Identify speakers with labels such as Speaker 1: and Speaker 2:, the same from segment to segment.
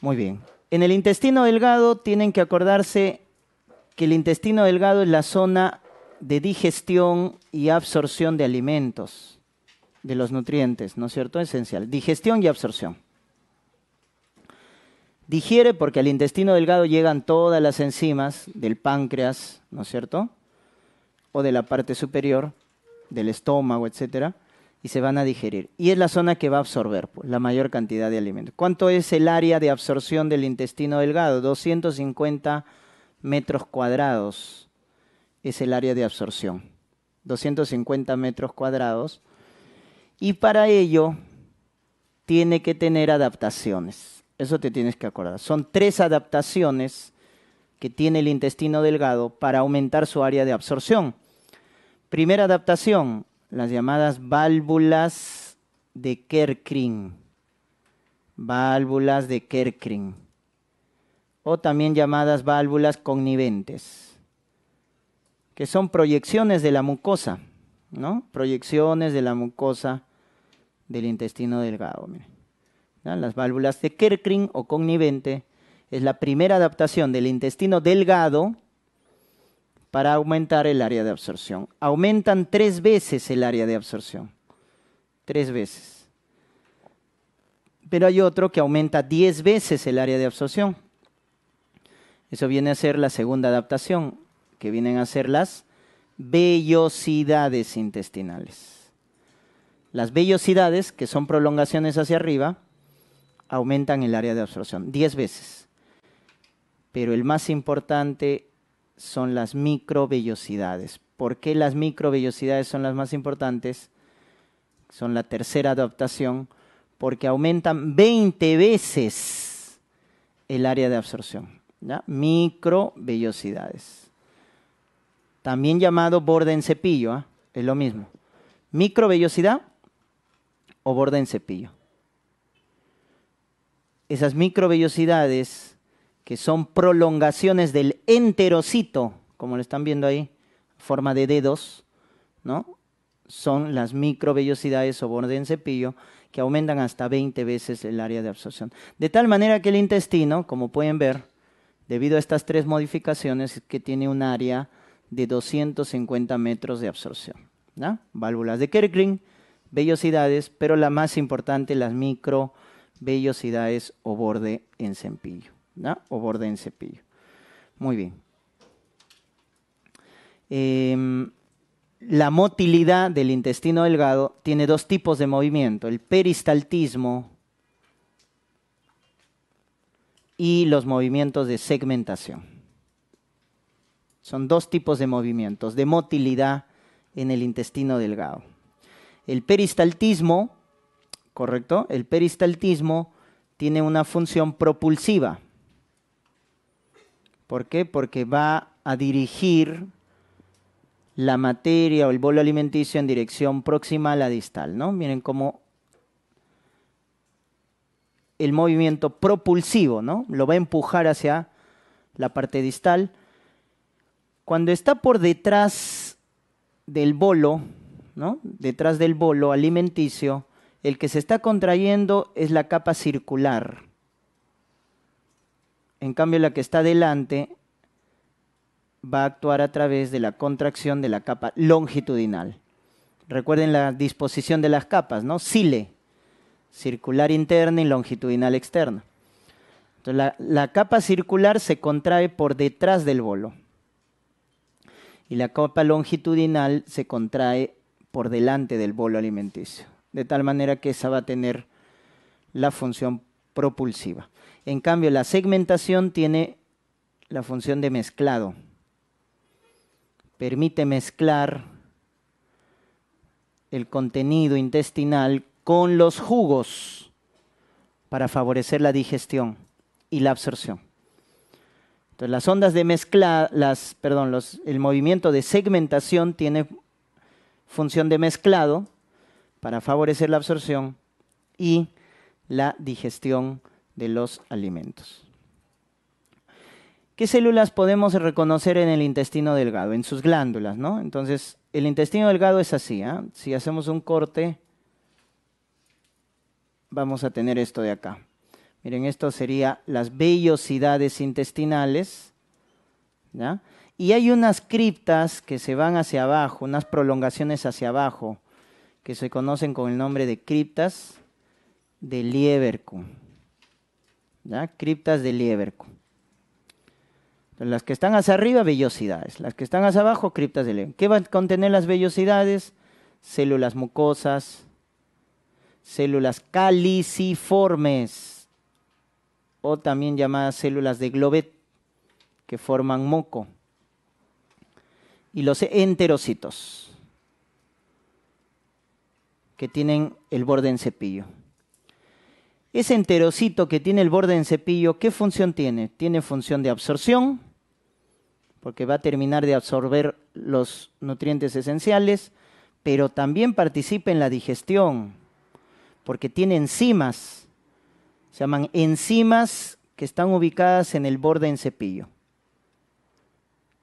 Speaker 1: Muy bien. En el intestino delgado tienen que acordarse que el intestino delgado es la zona de digestión y absorción de alimentos, de los nutrientes, ¿no es cierto? Esencial. Digestión y absorción. Digiere porque al intestino delgado llegan todas las enzimas del páncreas, ¿no es cierto? O de la parte superior, del estómago, etcétera y se van a digerir. Y es la zona que va a absorber pues, la mayor cantidad de alimentos. ¿Cuánto es el área de absorción del intestino delgado? 250 metros cuadrados es el área de absorción. 250 metros cuadrados. Y para ello tiene que tener adaptaciones. Eso te tienes que acordar. Son tres adaptaciones que tiene el intestino delgado para aumentar su área de absorción. Primera adaptación, las llamadas válvulas de kerkrin. Válvulas de kerkrin. O también llamadas válvulas conniventes, que son proyecciones de la mucosa, ¿no? Proyecciones de la mucosa del intestino delgado. Las válvulas de kerkrin o connivente es la primera adaptación del intestino delgado para aumentar el área de absorción. Aumentan tres veces el área de absorción. Tres veces. Pero hay otro que aumenta diez veces el área de absorción. Eso viene a ser la segunda adaptación, que vienen a ser las vellosidades intestinales. Las vellosidades, que son prolongaciones hacia arriba, aumentan el área de absorción Diez veces. Pero el más importante son las microvellosidades. ¿Por qué las microvellosidades son las más importantes? Son la tercera adaptación, porque aumentan 20 veces el área de absorción. ¿ya? Microvellosidades. También llamado borde en cepillo, ¿ah? es lo mismo. Microvellosidad o borde en cepillo. Esas microvellosidades que son prolongaciones del enterocito, como lo están viendo ahí, forma de dedos, ¿no? Son las microvellosidades o borde en cepillo que aumentan hasta 20 veces el área de absorción. De tal manera que el intestino, como pueden ver, debido a estas tres modificaciones, que tiene un área de 250 metros de absorción. Válvulas de Kerkling, vellosidades, pero la más importante, las microvellosidades o borde en cepillo o borde en cepillo. Muy bien. Em, la motilidad del intestino delgado tiene dos tipos de movimiento, el peristaltismo y los movimientos de segmentación. Son dos tipos de movimientos de motilidad en el intestino delgado. El peristaltismo, correcto, el peristaltismo tiene una función propulsiva. ¿Por qué? Porque va a dirigir la materia o el bolo alimenticio en dirección próxima a la distal, ¿no? Miren cómo el movimiento propulsivo, ¿no? Lo va a empujar hacia la parte distal. Cuando está por detrás del bolo, ¿no? Detrás del bolo alimenticio, el que se está contrayendo es la capa circular. En cambio, la que está delante va a actuar a través de la contracción de la capa longitudinal. Recuerden la disposición de las capas, ¿no? Sile, circular interna y longitudinal externa. Entonces, la, la capa circular se contrae por detrás del bolo y la capa longitudinal se contrae por delante del bolo alimenticio, de tal manera que esa va a tener la función propulsiva. En cambio, la segmentación tiene la función de mezclado. Permite mezclar el contenido intestinal con los jugos para favorecer la digestión y la absorción. Entonces, las ondas de mezcla, las, perdón, el movimiento de segmentación tiene función de mezclado para favorecer la absorción y la digestión de los alimentos. ¿Qué células podemos reconocer en el intestino delgado? En sus glándulas, ¿no? Entonces, el intestino delgado es así, ¿ah? Si hacemos un corte, vamos a tener esto de acá. Miren, esto sería las vellosidades intestinales, Y hay unas criptas que se van hacia abajo, unas prolongaciones hacia abajo, que se conocen con el nombre de criptas de Lieberkuhn criptas de Lieberco. las que están hacia arriba, vellosidades. Las que están hacia abajo, criptas de Lieberco. ¿Qué van a contener las vellosidades? Células mucosas, células caliciformes, o también llamadas células de Globet, que forman moco. Y los enterocitos, que tienen el borde en cepillo. Ese enterocito que tiene el borde en cepillo, ¿qué función tiene? Tiene función de absorción, porque va a terminar de absorber los nutrientes esenciales, pero también participa en la digestión, porque tiene enzimas, se llaman enzimas que están ubicadas en el borde en cepillo.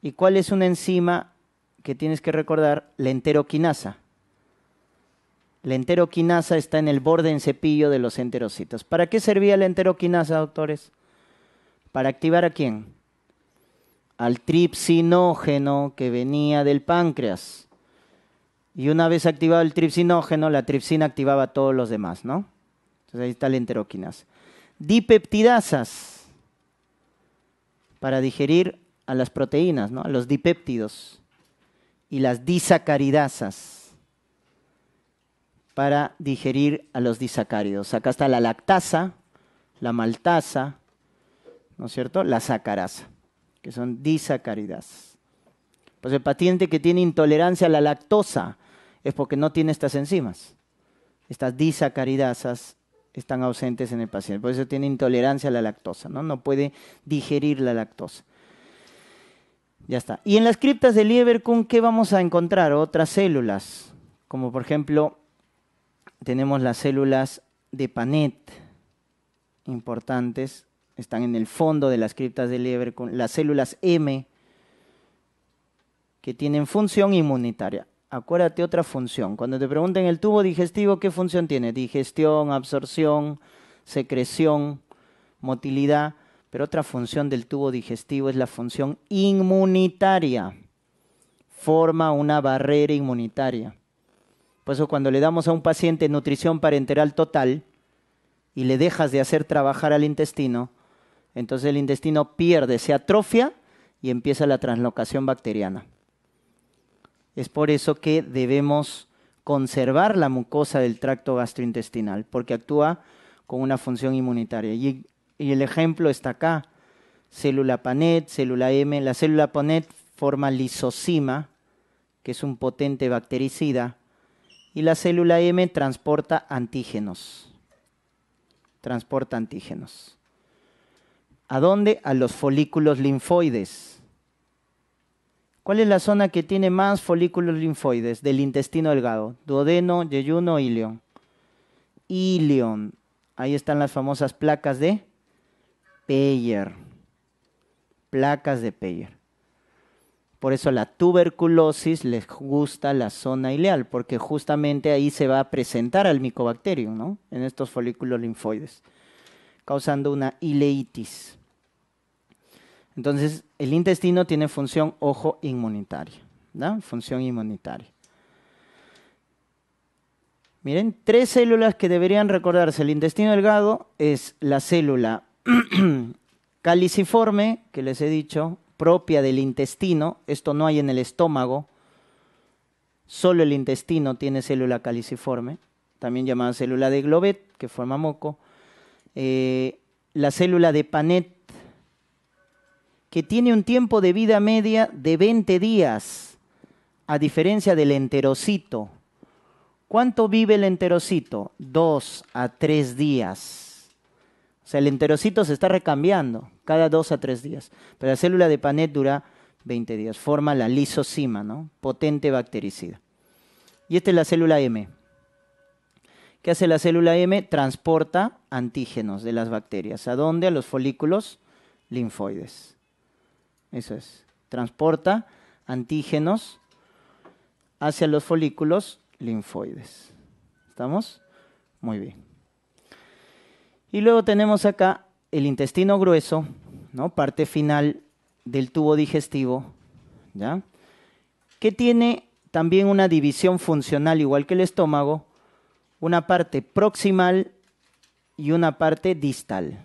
Speaker 1: ¿Y cuál es una enzima que tienes que recordar? La enteroquinasa. La enteroquinasa está en el borde en cepillo de los enterocitos. ¿Para qué servía la enteroquinasa, doctores? ¿Para activar a quién? Al tripsinógeno que venía del páncreas. Y una vez activado el tripsinógeno, la tripsina activaba a todos los demás, ¿no? Entonces ahí está la enteroquinasa. Dipeptidasas para digerir a las proteínas, ¿no? A los dipéptidos y las disacaridasas para digerir a los disacáridos. Acá está la lactasa, la maltasa, ¿no es cierto? La sacarasa, que son disacáridas. Pues el paciente que tiene intolerancia a la lactosa es porque no tiene estas enzimas. Estas disacaridasas están ausentes en el paciente. Por eso tiene intolerancia a la lactosa, ¿no? No puede digerir la lactosa. Ya está. Y en las criptas de hígado ¿qué vamos a encontrar? Otras células, como por ejemplo tenemos las células de Panet importantes, están en el fondo de las criptas del Eber, las células M que tienen función inmunitaria. Acuérdate otra función. Cuando te pregunten el tubo digestivo, ¿qué función tiene? Digestión, absorción, secreción, motilidad. Pero otra función del tubo digestivo es la función inmunitaria. Forma una barrera inmunitaria. Por eso cuando le damos a un paciente nutrición parenteral total y le dejas de hacer trabajar al intestino, entonces el intestino pierde, se atrofia y empieza la translocación bacteriana. Es por eso que debemos conservar la mucosa del tracto gastrointestinal, porque actúa con una función inmunitaria. Y, el ejemplo está acá. Célula PANET, célula M. La célula PANET forma lisocima, que es un potente bactericida, y la célula M transporta antígenos. Transporta antígenos. ¿A dónde? A los folículos linfoides. ¿Cuál es la zona que tiene más folículos linfoides del intestino delgado? Duodeno, yeyuno, ilion. Ilion. Ahí están las famosas placas de Peyer. Placas de Peyer. Por eso la tuberculosis les gusta la zona ileal, porque justamente ahí se va a presentar al micobacterio, ¿no? En estos folículos linfoides, causando una ileitis. Entonces, el intestino tiene función ojo inmunitaria, ¿no? Función inmunitaria. Miren, tres células que deberían recordarse. El intestino delgado es la célula caliciforme, que les he dicho, propia del intestino, esto no hay en el estómago, solo el intestino tiene célula caliciforme, también llamada célula de Globet, que forma moco, eh, la célula de Panet, que tiene un tiempo de vida media de 20 días, a diferencia del enterocito. ¿Cuánto vive el enterocito? Dos a tres días o sea, el enterocito se está recambiando cada dos a tres días. Pero la célula de Panet dura 20 días. Forma la lisocima, ¿no? Potente bactericida. Y esta es la célula M. ¿Qué hace la célula M? Transporta antígenos de las bacterias. ¿A dónde? A los folículos linfoides. Eso es. Transporta antígenos hacia los folículos linfoides. ¿Estamos? Muy bien. Y luego tenemos acá el intestino grueso, ¿no? parte final del tubo digestivo, ¿ya? que tiene también una división funcional igual que el estómago, una parte proximal y una parte distal.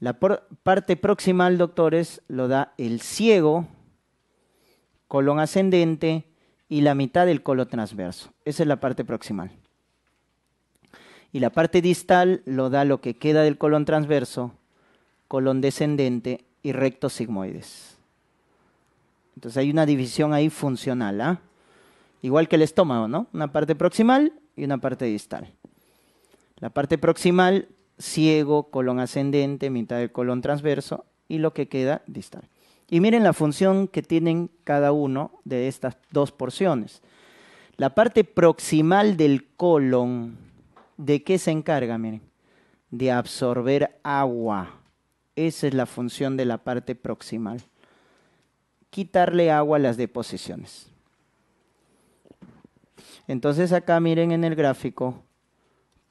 Speaker 1: La parte proximal, doctores, lo da el ciego, colon ascendente y la mitad del colon transverso. Esa es la parte proximal y la parte distal lo da lo que queda del colon transverso, colon descendente y recto sigmoides. Entonces hay una división ahí funcional, ¿ah? Igual que el estómago, ¿no? Una parte proximal y una parte distal. La parte proximal, ciego, colon ascendente, mitad del colon transverso y lo que queda distal. Y miren la función que tienen cada uno de estas dos porciones. La parte proximal del colon ¿de qué se encarga? Miren, de absorber agua. Esa es la función de la parte proximal. Quitarle agua a las deposiciones. Entonces acá miren en el gráfico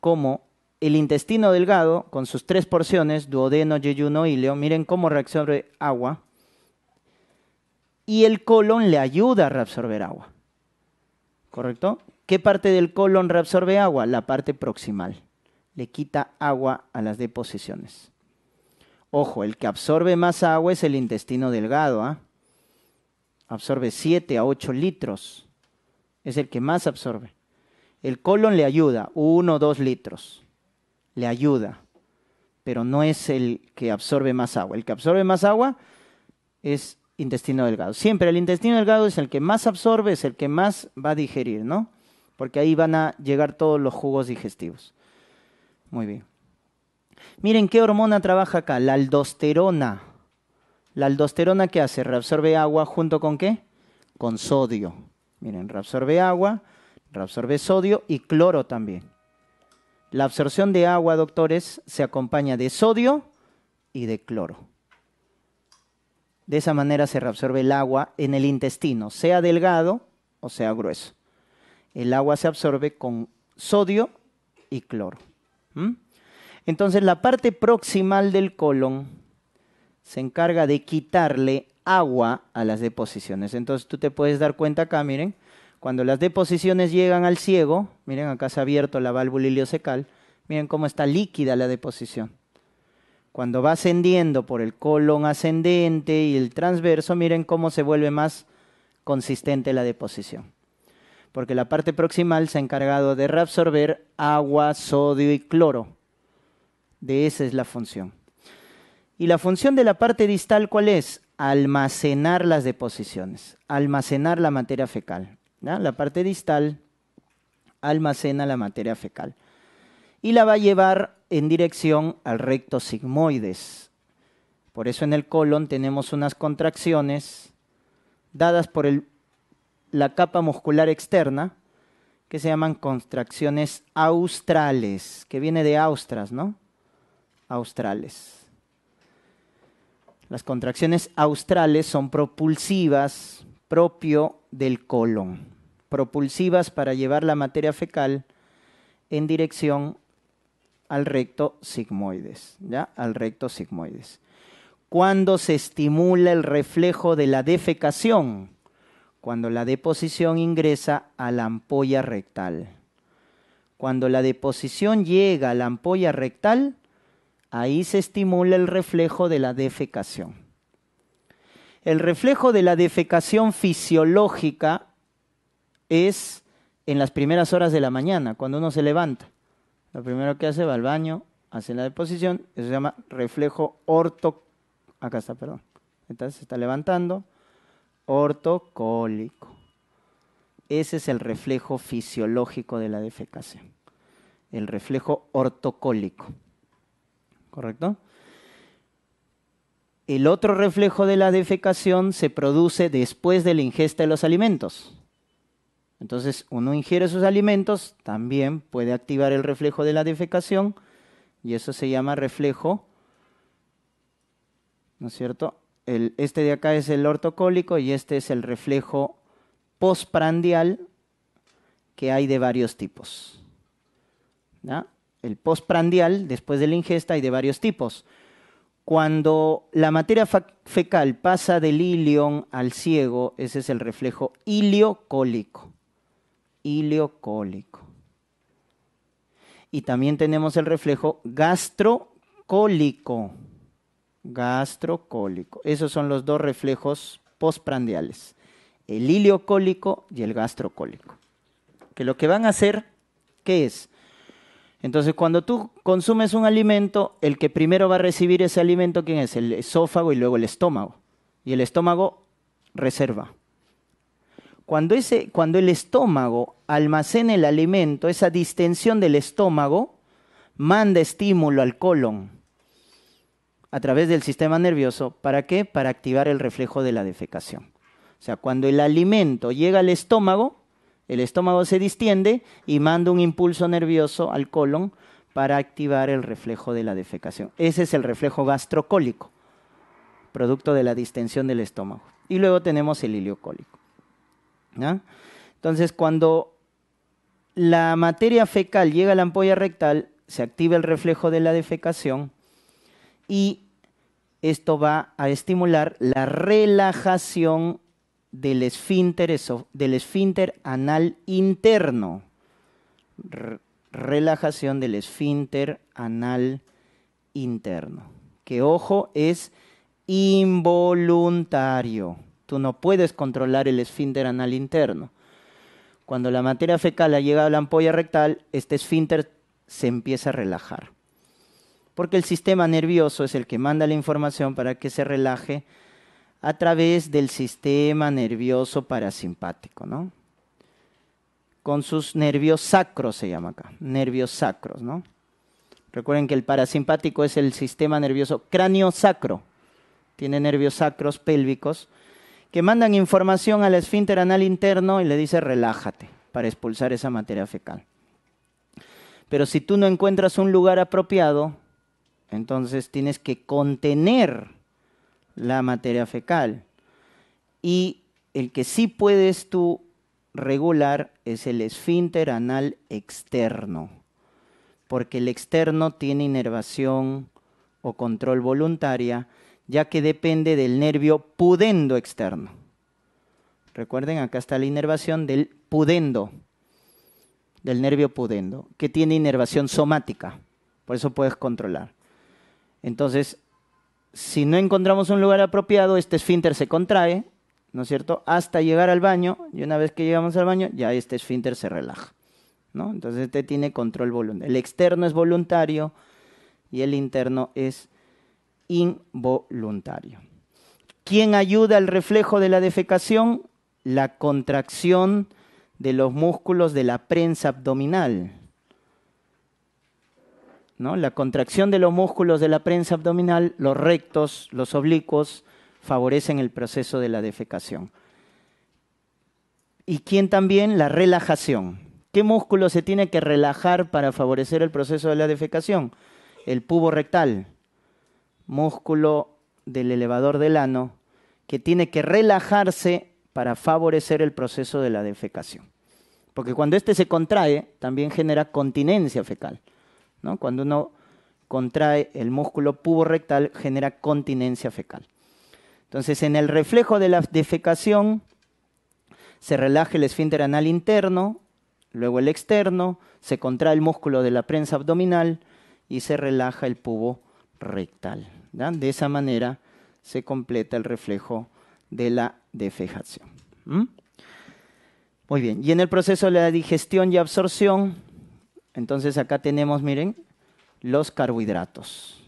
Speaker 1: cómo el intestino delgado, con sus tres porciones, duodeno, yeyuno, ileo, miren cómo reabsorbe agua. Y el colon le ayuda a reabsorber agua. ¿Correcto? ¿Qué parte del colon reabsorbe agua? La parte proximal. Le quita agua a las deposiciones. Ojo, el que absorbe más agua es el intestino delgado. ¿ah? Absorbe 7 a 8 litros. Es el que más absorbe. El colon le ayuda, 1 o 2 litros. Le ayuda. Pero no es el que absorbe más agua. El que absorbe más agua es intestino delgado. Siempre el intestino delgado es el que más absorbe, es el que más va a digerir, ¿no? porque ahí van a llegar todos los jugos digestivos. Muy bien. Miren qué hormona trabaja acá, la aldosterona. La aldosterona qué hace? Reabsorbe agua junto con qué? Con sodio. Miren, reabsorbe agua, reabsorbe sodio y cloro también. La absorción de agua, doctores, se acompaña de sodio y de cloro. De esa manera se reabsorbe el agua en el intestino, sea delgado o sea grueso el agua se absorbe con sodio y cloro. Entonces la parte proximal del colon se encarga de quitarle agua a las deposiciones. Entonces tú te puedes dar cuenta acá, miren, cuando las deposiciones llegan al ciego, miren acá se ha abierto la válvula iliocecal, miren cómo está líquida la deposición. Cuando va ascendiendo por el colon ascendente y el transverso, miren cómo se vuelve más consistente la deposición porque la parte proximal se ha encargado de reabsorber agua, sodio y cloro. De esa es la función. ¿Y la función de la parte distal cuál es? Almacenar las deposiciones, almacenar la materia fecal. La parte distal almacena la materia fecal y la va a llevar en dirección al recto sigmoides. Por eso en el colon tenemos unas contracciones dadas por el la capa muscular externa, que se llaman contracciones australes, que viene de austras, ¿no? Australes. Las contracciones australes son propulsivas, propio del colon, propulsivas para llevar la materia fecal en dirección al recto sigmoides, ¿ya? Al recto sigmoides. Cuando se estimula el reflejo de la defecación, cuando la deposición ingresa a la ampolla rectal. Cuando la deposición llega a la ampolla rectal, ahí se estimula el reflejo de la defecación. El reflejo de la defecación fisiológica es en las primeras horas de la mañana, cuando uno se levanta. Lo primero que hace va al baño, hace la deposición, eso se llama reflejo orto. Acá está, perdón. Entonces se está levantando, ortocólico. Ese es el reflejo fisiológico de la defecación, el reflejo ortocólico. ¿Correcto? El otro reflejo de la defecación se produce después de la ingesta de los alimentos. Entonces, uno ingiere sus alimentos, también puede activar el reflejo de la defecación, y eso se llama reflejo, ¿no es cierto?, este de acá es el ortocólico y este es el reflejo postprandial que hay de varios tipos. El postprandial, después de la ingesta, hay de varios tipos. Cuando la materia fecal pasa del ilion al ciego, ese es el reflejo iliocólico. Iliocólico. Y también tenemos el reflejo gastrocólico gastrocólico. Esos son los dos reflejos postprandiales, el iliocólico y el gastrocólico. Que lo que van a hacer, ¿qué es? Entonces, cuando tú consumes un alimento, el que primero va a recibir ese alimento, ¿quién es? El esófago y luego el estómago. Y el estómago reserva. Cuando, ese, cuando el estómago almacena el alimento, esa distensión del estómago manda estímulo al colon a través del sistema nervioso. ¿Para qué? Para activar el reflejo de la defecación. O sea, cuando el alimento llega al estómago, el estómago se distiende y manda un impulso nervioso al colon para activar el reflejo de la defecación. Ese es el reflejo gastrocólico, producto de la distensión del estómago. Y luego tenemos el iliocólico. Entonces, cuando la materia fecal llega a la ampolla rectal, se activa el reflejo de la defecación y esto va a estimular la relajación del esfínter, anal interno. relajación del esfínter anal interno. Que ojo, es involuntario. Tú no puedes controlar el esfínter anal interno. Cuando la materia fecal llega a la ampolla rectal, este esfínter se empieza a relajar porque el sistema nervioso es el que manda la información para que se relaje a través del sistema nervioso parasimpático, ¿no? Con sus nervios sacros se llama acá, nervios sacros, ¿no? Recuerden que el parasimpático es el sistema nervioso cráneo sacro, tiene nervios sacros pélvicos que mandan información al esfínter anal interno y le dice relájate para expulsar esa materia fecal. Pero si tú no encuentras un lugar apropiado, entonces tienes que contener la materia fecal. Y el que sí puedes tú regular es el esfínter anal externo, porque el externo tiene inervación o control voluntaria, ya que depende del nervio pudendo externo. Recuerden, acá está la inervación del pudendo, del nervio pudendo, que tiene inervación somática, por eso puedes controlar. Entonces, si no encontramos un lugar apropiado, este esfínter se contrae, ¿no es cierto? Hasta llegar al baño, y una vez que llegamos al baño, ya este esfínter se relaja, ¿no? Entonces, este tiene control voluntario. El externo es voluntario y el interno es involuntario. ¿Quién ayuda al reflejo de la defecación? La contracción de los músculos de la prensa abdominal. La contracción de los músculos de la prensa abdominal, los rectos, los oblicuos, favorecen el proceso de la defecación. ¿Y quién también? La relajación. ¿Qué músculo se tiene que relajar para favorecer el proceso de la defecación? El pubo rectal, músculo del elevador del ano, que tiene que relajarse para favorecer el proceso de la defecación. Porque cuando éste se contrae, también genera continencia fecal. Cuando uno contrae el músculo pubo-rectal, genera continencia fecal. Entonces, en el reflejo de la defecación se relaja el esfínter anal interno, luego el externo, se contrae el músculo de la prensa abdominal y se relaja el pubo rectal. De esa manera se completa el reflejo de la defecación. Muy bien, y en el proceso de la digestión y absorción entonces acá tenemos, miren, los carbohidratos.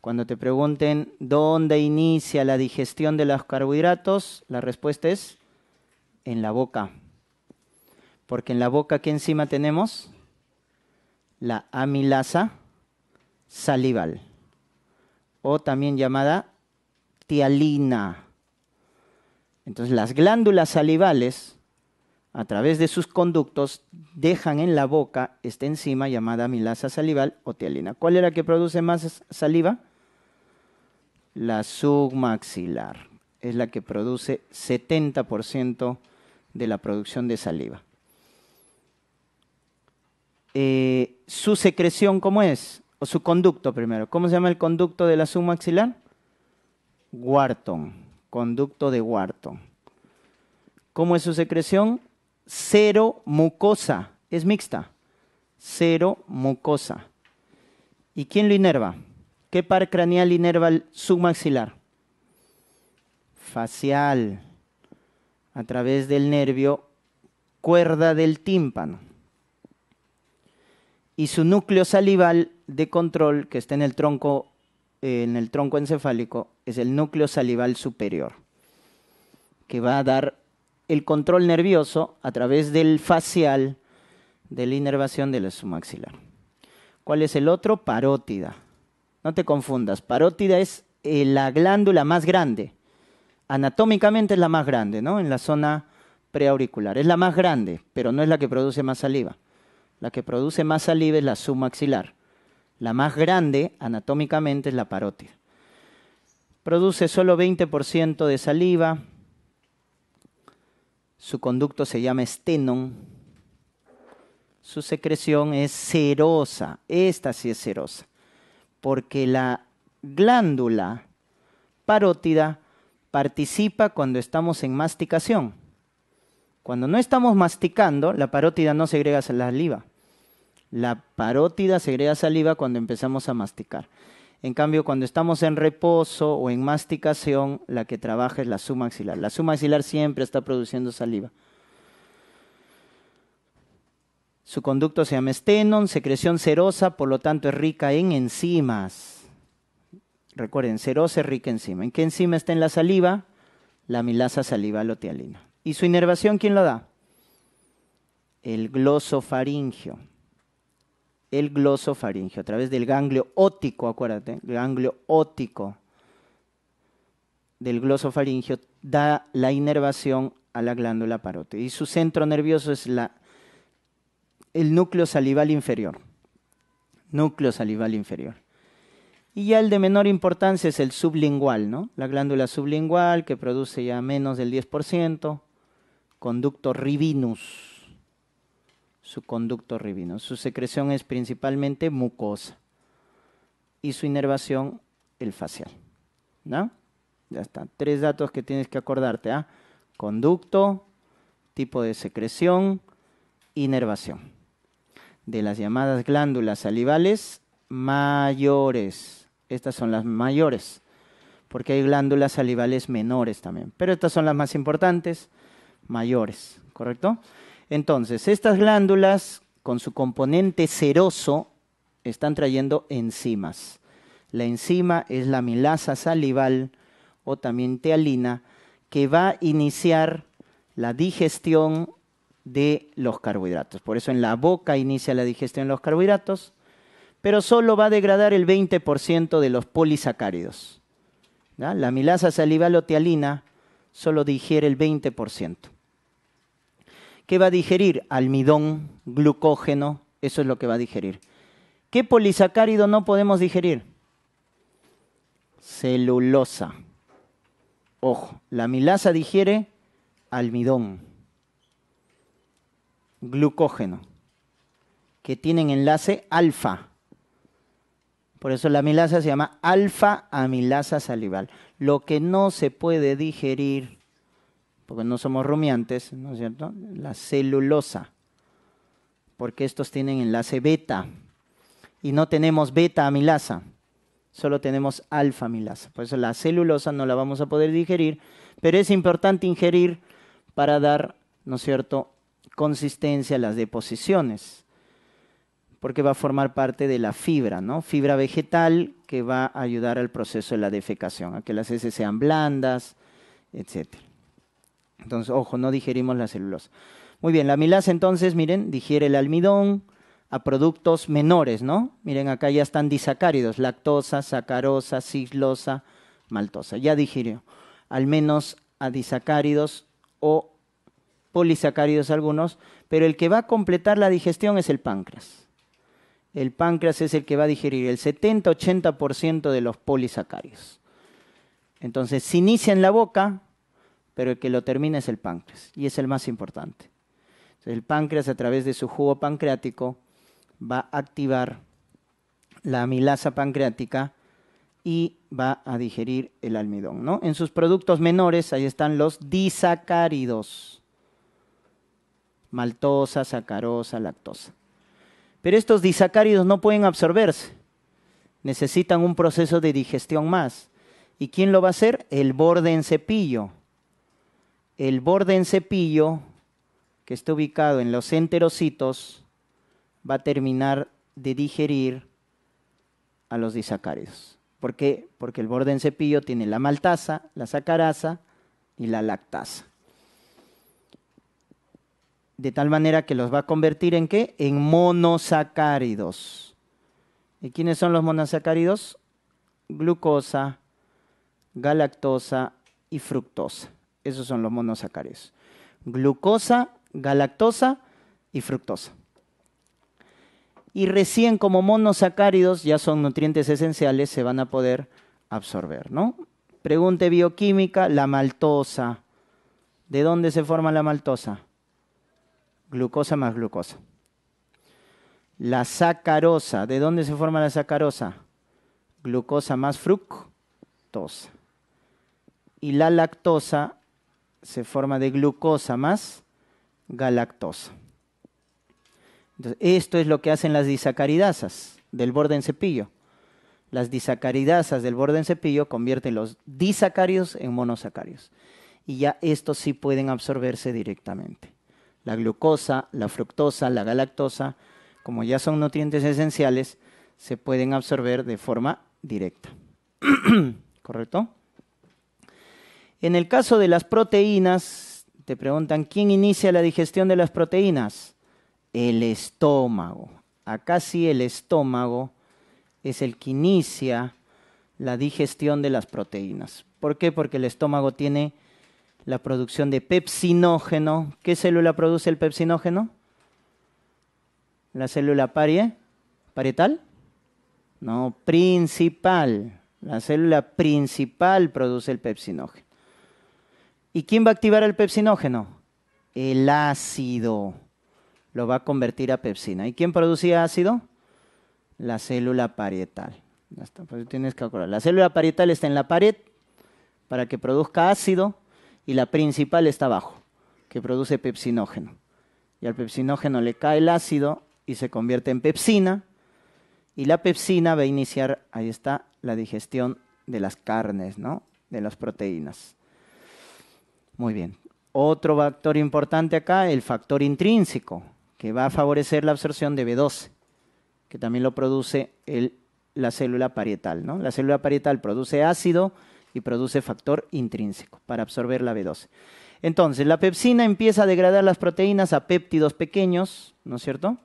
Speaker 1: Cuando te pregunten dónde inicia la digestión de los carbohidratos, la respuesta es en la boca. Porque en la boca, ¿qué encima tenemos? La amilasa salival, o también llamada tialina. Entonces, las glándulas salivales a través de sus conductos dejan en la boca esta enzima llamada milasa salival o tialina. ¿Cuál es la que produce más saliva? La submaxilar. Es la que produce 70% de la producción de saliva. Eh, ¿Su secreción cómo es? O su conducto primero. ¿Cómo se llama el conducto de la submaxilar? Wharton. Conducto de Wharton. ¿Cómo es su secreción? cero mucosa. Es mixta. Cero mucosa. ¿Y quién lo inerva? ¿Qué par craneal inerva el submaxilar? Facial. A través del nervio cuerda del tímpano. Y su núcleo salival de control, que está en el tronco, eh, en el tronco encefálico, es el núcleo salival superior, que va a dar el control nervioso a través del facial de la inervación suma maxilar. ¿Cuál es el otro? Parótida. No te confundas, parótida es eh, la glándula más grande. Anatómicamente es la más grande, ¿no? En la zona preauricular. Es la más grande, pero no es la que produce más saliva. La que produce más saliva es la submaxilar. La más grande anatómicamente es la parótida. Produce solo 20% de saliva, su conducto se llama estenón, su secreción es serosa, esta sí es serosa, porque la glándula parótida participa cuando estamos en masticación. Cuando no estamos masticando, la parótida no segrega saliva. La parótida segrega saliva cuando empezamos a masticar. En cambio, cuando estamos en reposo o en masticación, la que trabaja es la suma axilar. La suma axilar siempre está produciendo saliva. Su conducto se llama estenon, secreción serosa, por lo tanto es rica en enzimas. Recuerden, serosa es rica en enzima. ¿En qué enzima está en la saliva? La milasa tialina. ¿Y su inervación quién la da? El glosofaringio el glosofaringio, a través del ganglio óptico, acuérdate, el ganglio óptico del glosofaringio da la inervación a la glándula parótida. Y su centro nervioso es la, el núcleo salival inferior. Núcleo salival inferior. Y ya el de menor importancia es el sublingual, ¿no? La glándula sublingual que produce ya menos del 10%, conducto ribinus su conducto ribino. Su secreción es principalmente mucosa y su inervación el facial. ¿No? Ya está. Tres datos que tienes que acordarte. ¿ah? Conducto, tipo de secreción, inervación. De las llamadas glándulas salivales mayores. Estas son las mayores. Porque hay glándulas salivales menores también. Pero estas son las más importantes, mayores. ¿Correcto? Entonces, estas glándulas con su componente seroso están trayendo enzimas. La enzima es la milasa salival o también tealina que va a iniciar la digestión de los carbohidratos. Por eso en la boca inicia la digestión de los carbohidratos, pero solo va a degradar el 20% de los polisacáridos. La milasa salival o tealina solo digiere el 20%. ¿Qué va a digerir? Almidón, glucógeno, eso es lo que va a digerir. ¿Qué polisacárido no podemos digerir? Celulosa. Ojo, la milasa digiere almidón, glucógeno, que tienen enlace alfa. Por eso la milasa se llama alfa amilasa salival. Lo que no se puede digerir porque no somos rumiantes, ¿no es cierto? La celulosa, porque estos tienen enlace beta y no tenemos beta amilasa, solo tenemos alfa amilasa. Por eso la celulosa no la vamos a poder digerir, pero es importante ingerir para dar, ¿no es cierto?, consistencia a las deposiciones, porque va a formar parte de la fibra, ¿no? Fibra vegetal que va a ayudar al proceso de la defecación, a que las heces sean blandas, etcétera. Entonces, ojo, no digerimos la celulosa. Muy bien, la amilasa entonces, miren, digiere el almidón a productos menores, ¿no? Miren, acá ya están disacáridos, lactosa, sacarosa, cislosa, maltosa. Ya digirió, al menos a disacáridos o polisacáridos algunos, pero el que va a completar la digestión es el páncreas. El páncreas es el que va a digerir el 70-80% de los polisacáridos. Entonces, se inicia en la boca, pero el que lo termina es el páncreas y es el más importante. el páncreas a través de su jugo pancreático va a activar la amilasa pancreática y va a digerir el almidón. ¿no? En sus productos menores, ahí están los disacáridos, maltosa, sacarosa, lactosa. Pero estos disacáridos no pueden absorberse, necesitan un proceso de digestión más. ¿Y quién lo va a hacer? El borde en cepillo el borde en cepillo, que está ubicado en los enterocitos, va a terminar de digerir a los disacáridos. ¿Por qué? Porque el borde en cepillo tiene la maltasa, la sacarasa y la lactasa. De tal manera que los va a convertir en qué? En monosacáridos. ¿Y quiénes son los monosacáridos? Glucosa, galactosa y fructosa. Esos son los monosacáridos. Glucosa, galactosa y fructosa. Y recién como monosacáridos ya son nutrientes esenciales, se van a poder absorber, ¿no? Pregunte bioquímica, la maltosa. ¿De dónde se forma la maltosa? Glucosa más glucosa. La sacarosa, ¿de dónde se forma la sacarosa? Glucosa más fructosa. Y la lactosa se forma de glucosa más galactosa. esto es lo que hacen las disacaridasas del borde en cepillo. Las disacaridasas del borde en cepillo convierten los disacarios en monosacarios. Y ya estos sí pueden absorberse directamente. La glucosa, la fructosa, la galactosa, como ya son nutrientes esenciales, se pueden absorber de forma directa. ¿Correcto? En el caso de las proteínas, te preguntan, ¿quién inicia la digestión de las proteínas? El estómago. Acá sí el estómago es el que inicia la digestión de las proteínas. ¿Por qué? Porque el estómago tiene la producción de pepsinógeno. ¿Qué célula produce el pepsinógeno? La célula parie, parietal. No, principal. La célula principal produce el pepsinógeno. ¿Y quién va a activar el pepsinógeno? El ácido. Lo va a convertir a pepsina. ¿Y quién producía ácido? La célula parietal. Pues tienes La célula parietal está en la pared para que produzca ácido y la principal está abajo, que produce pepsinógeno. Y al pepsinógeno le cae el ácido y se convierte en pepsina. Y la pepsina va a iniciar, ahí está, la digestión de las carnes, ¿no? De las proteínas. Muy bien. Otro factor importante acá, el factor intrínseco, que va a favorecer la absorción de B12, que también lo produce la célula parietal. La célula parietal produce ácido y produce factor intrínseco para absorber la B12. Entonces, la pepsina empieza a degradar las proteínas a péptidos pequeños, ¿no es cierto?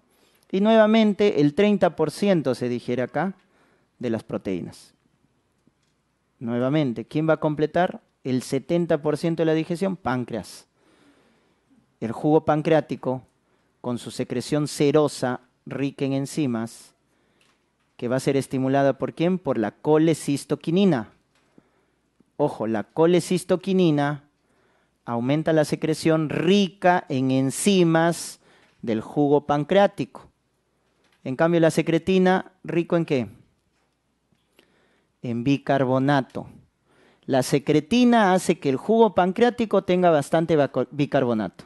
Speaker 1: Y nuevamente el 30% se digiere acá de las proteínas. Nuevamente, ¿quién va a completar? el 70% de la digestión, páncreas. El jugo pancreático, con su secreción serosa rica en enzimas, que va a ser estimulada por quién? Por la colecistoquinina. Ojo, la colecistoquinina aumenta la secreción rica en enzimas del jugo pancreático. En cambio, la secretina, rico en qué? En bicarbonato. La secretina hace que el jugo pancreático tenga bastante bicarbonato.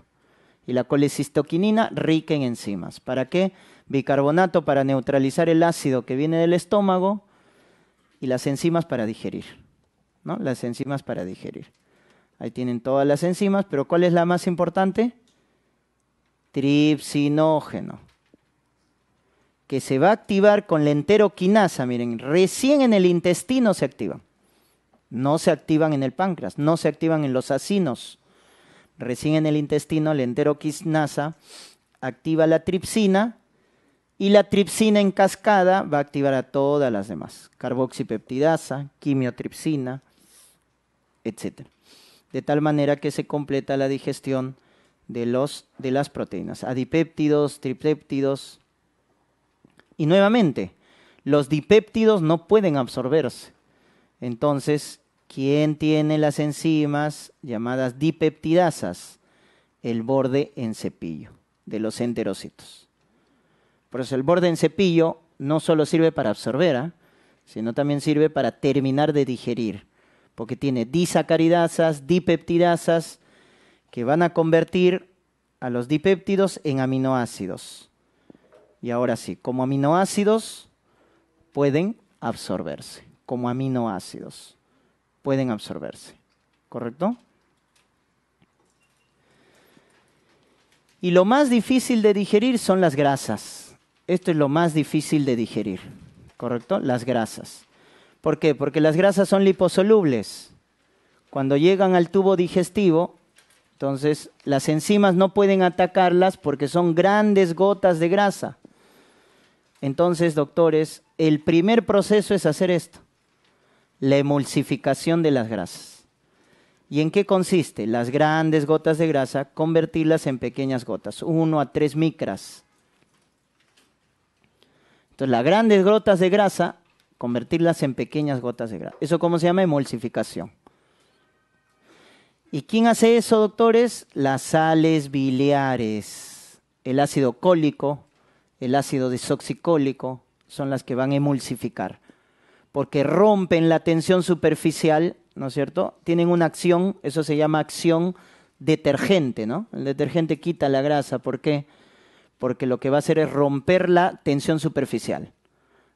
Speaker 1: Y la colecistoquinina rica en enzimas. ¿Para qué? Bicarbonato para neutralizar el ácido que viene del estómago y las enzimas para digerir. ¿no? Las enzimas para digerir. Ahí tienen todas las enzimas, pero ¿cuál es la más importante? Tripsinógeno, que se va a activar con la enteroquinasa. Miren, recién en el intestino se activa no se activan en el páncreas, no se activan en los acinos. Recién en el intestino, la enteroquinasa activa la tripsina y la tripsina en cascada va a activar a todas las demás. Carboxipeptidasa, quimiotripsina, etc. De tal manera que se completa la digestión de, los, de las proteínas, adipéptidos, tripéptidos. Y nuevamente, los dipéptidos no pueden absorberse entonces, ¿quién tiene las enzimas llamadas dipeptidasas? El borde en cepillo de los enterocitos. Por eso el borde en cepillo no solo sirve para absorber, ¿ah? sino también sirve para terminar de digerir, porque tiene disacaridasas, dipeptidasas, que van a convertir a los dipéptidos en aminoácidos. Y ahora sí, como aminoácidos pueden absorberse como aminoácidos. Pueden absorberse, ¿correcto? Y lo más difícil de digerir son las grasas. Esto es lo más difícil de digerir, ¿correcto? Las grasas. ¿Por qué? Porque las grasas son liposolubles. Cuando llegan al tubo digestivo, entonces las enzimas no pueden atacarlas porque son grandes gotas de grasa. Entonces, doctores, el primer proceso es hacer esto la emulsificación de las grasas. ¿Y en qué consiste? Las grandes gotas de grasa, convertirlas en pequeñas gotas, 1 a 3 micras. Entonces, las grandes gotas de grasa, convertirlas en pequeñas gotas de grasa. ¿Eso cómo se llama? Emulsificación. ¿Y quién hace eso, doctores? Las sales biliares, el ácido cólico, el ácido disoxicólico son las que van a emulsificar porque rompen la tensión superficial, ¿no es cierto? Tienen una acción, eso se llama acción detergente, ¿no? El detergente quita la grasa, ¿por qué? Porque lo que va a hacer es romper la tensión superficial.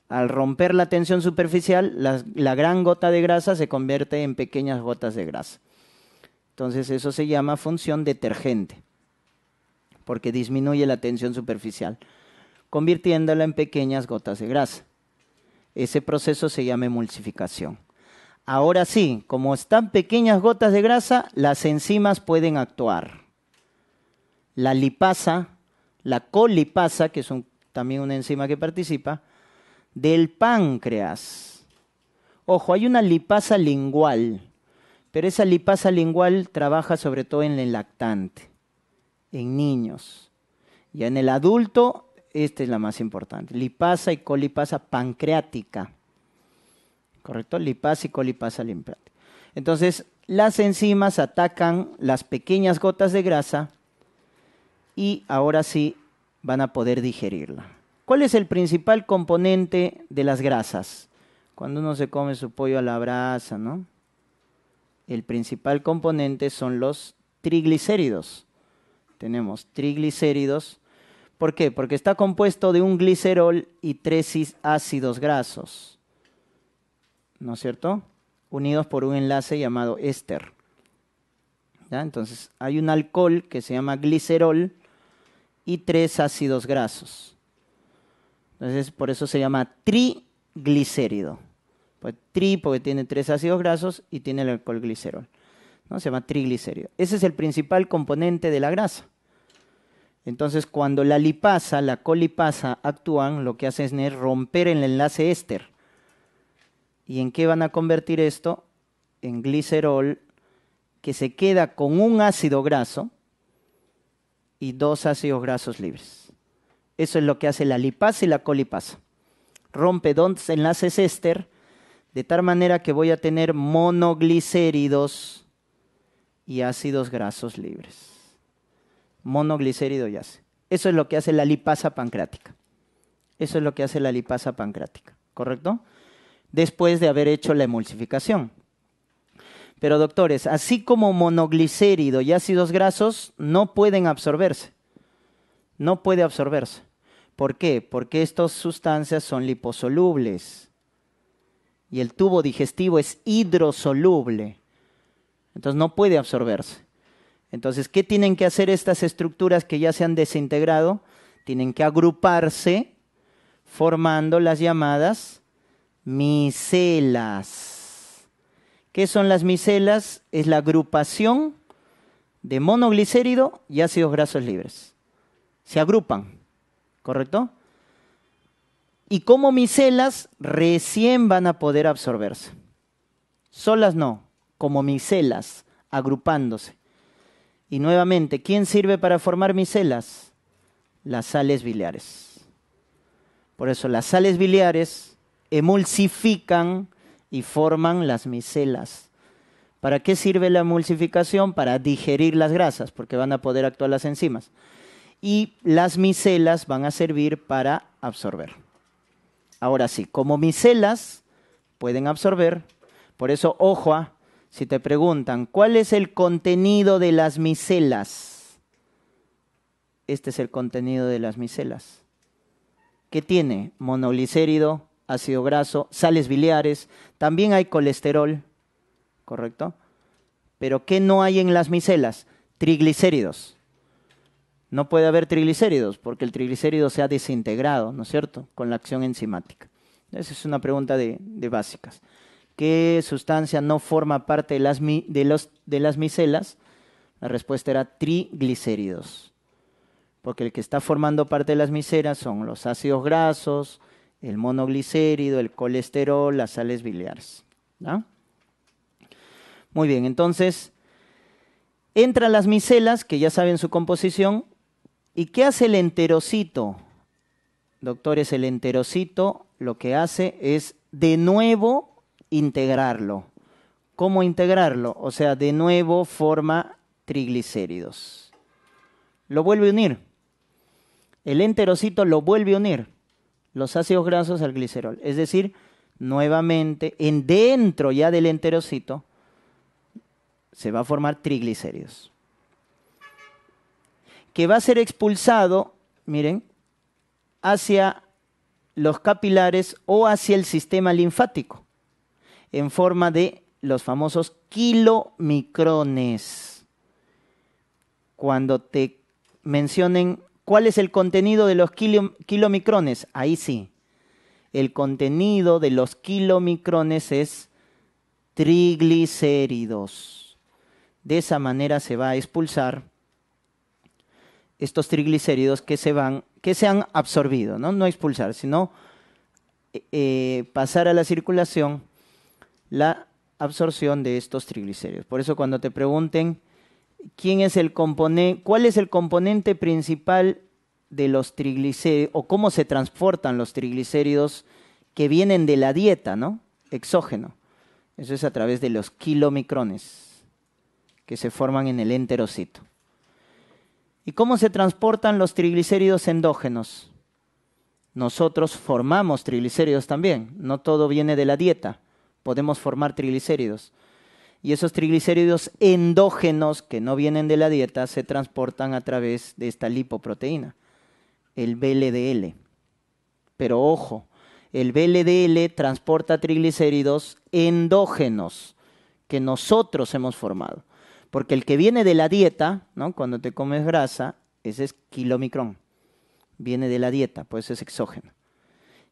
Speaker 1: Al romper la tensión superficial, la, gran gota de grasa se convierte en pequeñas gotas de grasa. Entonces eso se llama función detergente, porque disminuye la tensión superficial, convirtiéndola en pequeñas gotas de grasa. Ese proceso se llama emulsificación. Ahora sí, como están pequeñas gotas de grasa, las enzimas pueden actuar. La lipasa, la colipasa, que es también una enzima que participa, del páncreas. Ojo, hay una lipasa lingual, pero esa lipasa lingual trabaja sobre todo en el lactante, en niños. y en el adulto esta es la más importante, lipasa y colipasa pancreática. ¿Correcto? Lipasa y colipasa limpiática. Entonces, las enzimas atacan las pequeñas gotas de grasa y ahora sí van a poder digerirla. ¿Cuál es el principal componente de las grasas? Cuando uno se come su pollo a la brasa, ¿no? El principal componente son los triglicéridos. Tenemos triglicéridos ¿Por qué? Porque está compuesto de un glicerol y tres ácidos grasos. ¿No es cierto? Unidos por un enlace llamado éster. Entonces, hay un alcohol que se llama glicerol y tres ácidos grasos. Entonces, por eso se llama triglicérido. Pues, tri porque tiene tres ácidos grasos y tiene el alcohol glicerol. ¿no? Se llama triglicérido. Ese es el principal componente de la grasa. Entonces, cuando la lipasa, la colipasa actúan, lo que hacen es romper el enlace éster. ¿Y en qué van a convertir esto? En glicerol que se queda con un ácido graso y dos ácidos grasos libres. Eso es lo que hace la lipasa y la colipasa. Rompe dos enlaces éster, de tal manera que voy a tener monoglicéridos y ácidos grasos libres monoglicérido y Eso es lo que hace la lipasa pancrática. Eso es lo que hace la lipasa pancrática, ¿correcto? Después de haber hecho la emulsificación. Pero doctores, así como monoglicérido y ácidos grasos no pueden absorberse. No puede absorberse. ¿Por qué? Porque estas sustancias son liposolubles. Y el tubo digestivo es hidrosoluble. Entonces no puede absorberse. Entonces, ¿qué tienen que hacer estas estructuras que ya se han desintegrado? Tienen que agruparse formando las llamadas micelas. ¿Qué son las micelas? Es la agrupación de monoglicérido y ácidos grasos libres. Se agrupan, ¿correcto? Y como micelas, recién van a poder absorberse. Solas no, como micelas, agrupándose. Y nuevamente, ¿quién sirve para formar micelas? Las sales biliares. Por eso las sales biliares emulsifican y forman las micelas. ¿Para qué sirve la emulsificación? Para digerir las grasas, porque van a poder actuar las enzimas. Y las micelas van a servir para absorber. Ahora sí, como micelas pueden absorber, por eso, ojo, ah, si te preguntan, ¿cuál es el contenido de las micelas? Este es el contenido de las micelas. ¿Qué tiene? Monoglicérido, ácido graso, sales biliares, también hay colesterol, ¿correcto? Pero ¿qué no hay en las micelas? Triglicéridos. No puede haber triglicéridos porque el triglicérido se ha desintegrado, ¿no es cierto?, con la acción enzimática. Esa es una pregunta de, de básicas. ¿Qué sustancia no forma parte de las, de, los, de las micelas? La respuesta era triglicéridos. Porque el que está formando parte de las micelas son los ácidos grasos, el monoglicérido, el colesterol, las sales biliares. Muy bien, entonces entran las micelas, que ya saben su composición. ¿Y qué hace el enterocito? Doctores, el enterocito lo que hace es de nuevo integrarlo. ¿Cómo integrarlo? O sea, de nuevo forma triglicéridos. Lo vuelve a unir. El enterocito lo vuelve a unir. Los ácidos grasos al glicerol. Es decir, nuevamente, en dentro ya del enterocito, se va a formar triglicéridos. Que va a ser expulsado, miren, hacia los capilares o hacia el sistema linfático en forma de los famosos kilomicrones. Cuando te mencionen cuál es el contenido de los kilomicrones, ahí sí. El contenido de los kilomicrones es triglicéridos. De esa manera se va a expulsar estos triglicéridos que se van, que se han absorbido, no, expulsar, sino eh, eh, pasar a la circulación la absorción de estos triglicéridos. Por eso cuando te pregunten quién es el componente, cuál es el componente principal de los triglicéridos o cómo se transportan los triglicéridos que vienen de la dieta, ¿no? Exógeno. Eso es a través de los kilomicrones que se forman en el enterocito. ¿Y cómo se transportan los triglicéridos endógenos? Nosotros formamos triglicéridos también, no todo viene de la dieta podemos formar triglicéridos. Y esos triglicéridos endógenos que no vienen de la dieta se transportan a través de esta lipoproteína, el BLDL. Pero ojo, el BLDL transporta triglicéridos endógenos que nosotros hemos formado. Porque el que viene de la dieta, ¿no? cuando te comes grasa, ese es kilomicrón. Viene de la dieta, pues es exógeno.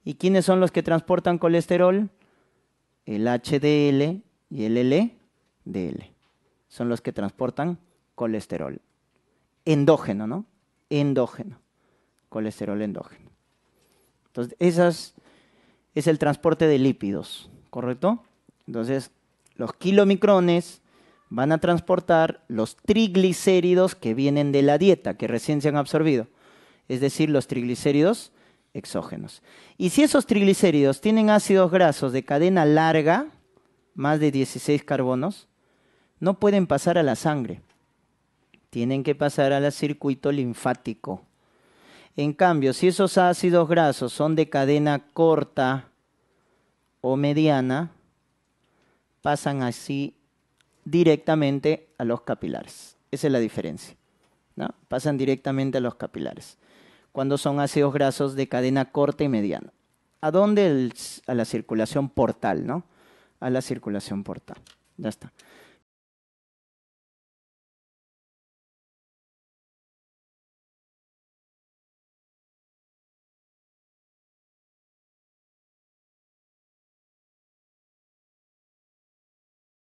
Speaker 1: ¿Y quiénes son los que transportan colesterol? el HDL y el LDL. Son los que transportan colesterol. Endógeno, ¿no? Endógeno. Colesterol endógeno. Entonces, esas es el transporte de lípidos, ¿correcto? Entonces, los kilomicrones van a transportar los triglicéridos que vienen de la dieta, que recién se han absorbido. Es decir, los triglicéridos exógenos. Y si esos triglicéridos tienen ácidos grasos de cadena larga, más de 16 carbonos, no pueden pasar a la sangre. Tienen que pasar al circuito linfático. En cambio, si esos ácidos grasos son de cadena corta o mediana, pasan así directamente a los capilares. Esa es la diferencia. Pasan directamente a los capilares cuando son ácidos grasos de cadena corta y mediana. ¿A dónde? a la circulación portal, ¿no? A la circulación portal. Ya está.